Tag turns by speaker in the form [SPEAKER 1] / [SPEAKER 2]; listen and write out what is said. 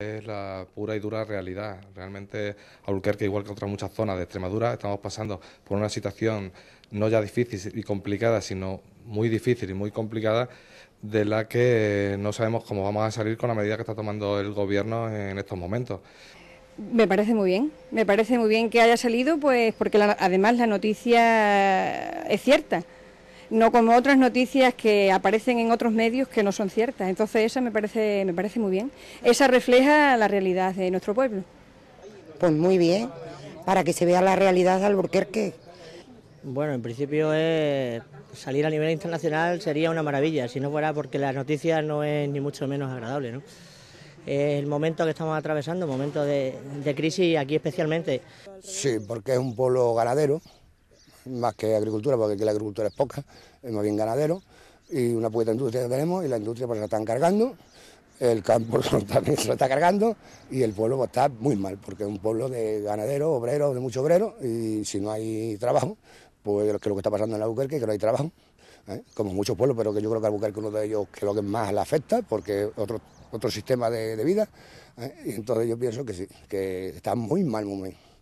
[SPEAKER 1] Es la pura y dura realidad. Realmente Albuquerque, igual que otras muchas zonas de Extremadura, estamos pasando por una situación no ya difícil y complicada, sino muy difícil y muy complicada, de la que no sabemos cómo vamos a salir con la medida que está tomando el Gobierno en estos momentos.
[SPEAKER 2] Me parece muy bien, me parece muy bien que haya salido, pues porque además la noticia es cierta no como otras noticias que aparecen en otros medios que no son ciertas. Entonces esa me parece, me parece muy bien. Esa refleja
[SPEAKER 3] la realidad de nuestro pueblo. Pues muy bien, para que se vea la realidad de Alburquerque.
[SPEAKER 4] Bueno, en principio es salir a nivel internacional sería una maravilla, si no fuera porque las noticias no es ni mucho menos agradable. ¿no? el momento que estamos atravesando, momento de, de crisis aquí especialmente.
[SPEAKER 5] Sí, porque es un pueblo ganadero, más que agricultura, porque aquí la agricultura es poca, es más bien ganadero, y una poquita industria que tenemos, y la industria pues la están cargando, el campo también se lo está cargando, y el pueblo pues, está muy mal, porque es un pueblo de ganaderos, obreros, de muchos obreros, y si no hay trabajo, pues que lo que está pasando en la es que no hay trabajo, ¿eh? como muchos pueblos, pero que yo creo que Albuquerque es uno de ellos que lo que más le afecta, porque otro, otro sistema de, vida, ¿eh? y entonces yo pienso que sí, que está muy mal, muy mal.